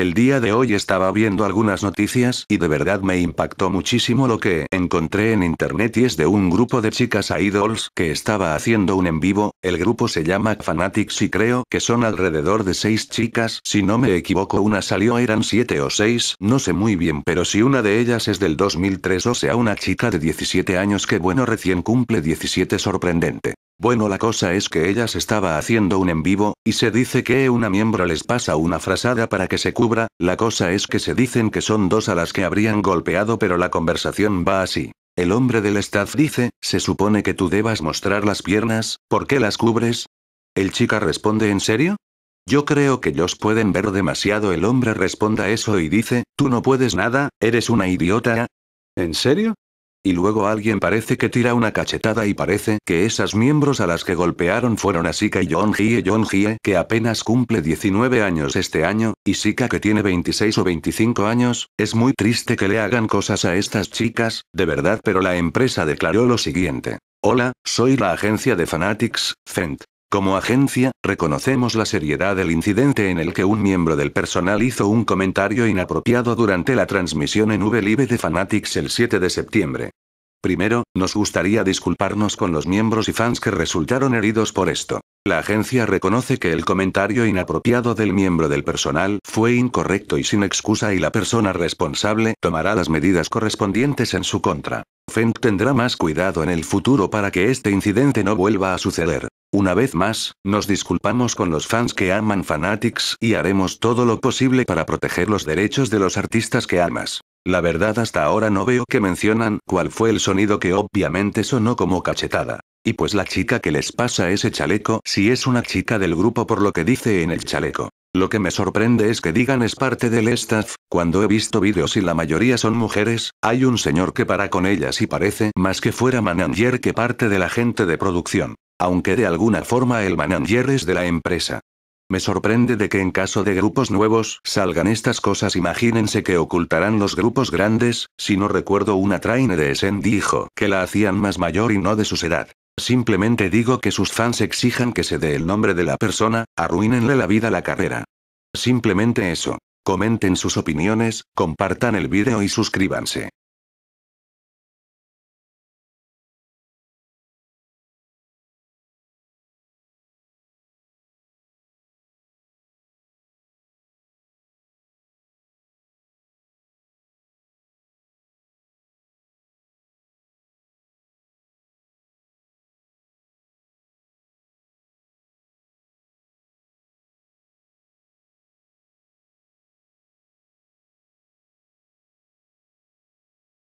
El día de hoy estaba viendo algunas noticias y de verdad me impactó muchísimo lo que encontré en internet y es de un grupo de chicas idols que estaba haciendo un en vivo, el grupo se llama Fanatics y creo que son alrededor de 6 chicas, si no me equivoco una salió eran 7 o 6, no sé muy bien pero si una de ellas es del 2003 o sea una chica de 17 años que bueno recién cumple 17 sorprendente. Bueno, la cosa es que ella se estaba haciendo un en vivo, y se dice que una miembro les pasa una frasada para que se cubra, la cosa es que se dicen que son dos a las que habrían golpeado pero la conversación va así. El hombre del staff dice, se supone que tú debas mostrar las piernas, ¿por qué las cubres? El chica responde, ¿en serio? Yo creo que ellos pueden ver demasiado. El hombre responde a eso y dice, tú no puedes nada, eres una idiota. ¿En serio? Y luego alguien parece que tira una cachetada y parece que esas miembros a las que golpearon fueron Sika y John Hie John Hie que apenas cumple 19 años este año, y Sika que tiene 26 o 25 años, es muy triste que le hagan cosas a estas chicas, de verdad pero la empresa declaró lo siguiente. Hola, soy la agencia de Fanatics, Fent. Como agencia, reconocemos la seriedad del incidente en el que un miembro del personal hizo un comentario inapropiado durante la transmisión en VLive de Fanatics el 7 de septiembre. Primero, nos gustaría disculparnos con los miembros y fans que resultaron heridos por esto. La agencia reconoce que el comentario inapropiado del miembro del personal fue incorrecto y sin excusa y la persona responsable tomará las medidas correspondientes en su contra. Fent tendrá más cuidado en el futuro para que este incidente no vuelva a suceder. Una vez más, nos disculpamos con los fans que aman Fanatics y haremos todo lo posible para proteger los derechos de los artistas que amas. La verdad hasta ahora no veo que mencionan cuál fue el sonido que obviamente sonó como cachetada. Y pues la chica que les pasa ese chaleco si es una chica del grupo por lo que dice en el chaleco. Lo que me sorprende es que digan es parte del staff, cuando he visto vídeos y la mayoría son mujeres, hay un señor que para con ellas y parece más que fuera manager que parte de la gente de producción aunque de alguna forma el manager es de la empresa. Me sorprende de que en caso de grupos nuevos salgan estas cosas. Imagínense que ocultarán los grupos grandes, si no recuerdo una traine de Essen dijo que la hacían más mayor y no de su edad. Simplemente digo que sus fans exijan que se dé el nombre de la persona, arruínenle la vida a la carrera. Simplemente eso. Comenten sus opiniones, compartan el vídeo y suscríbanse.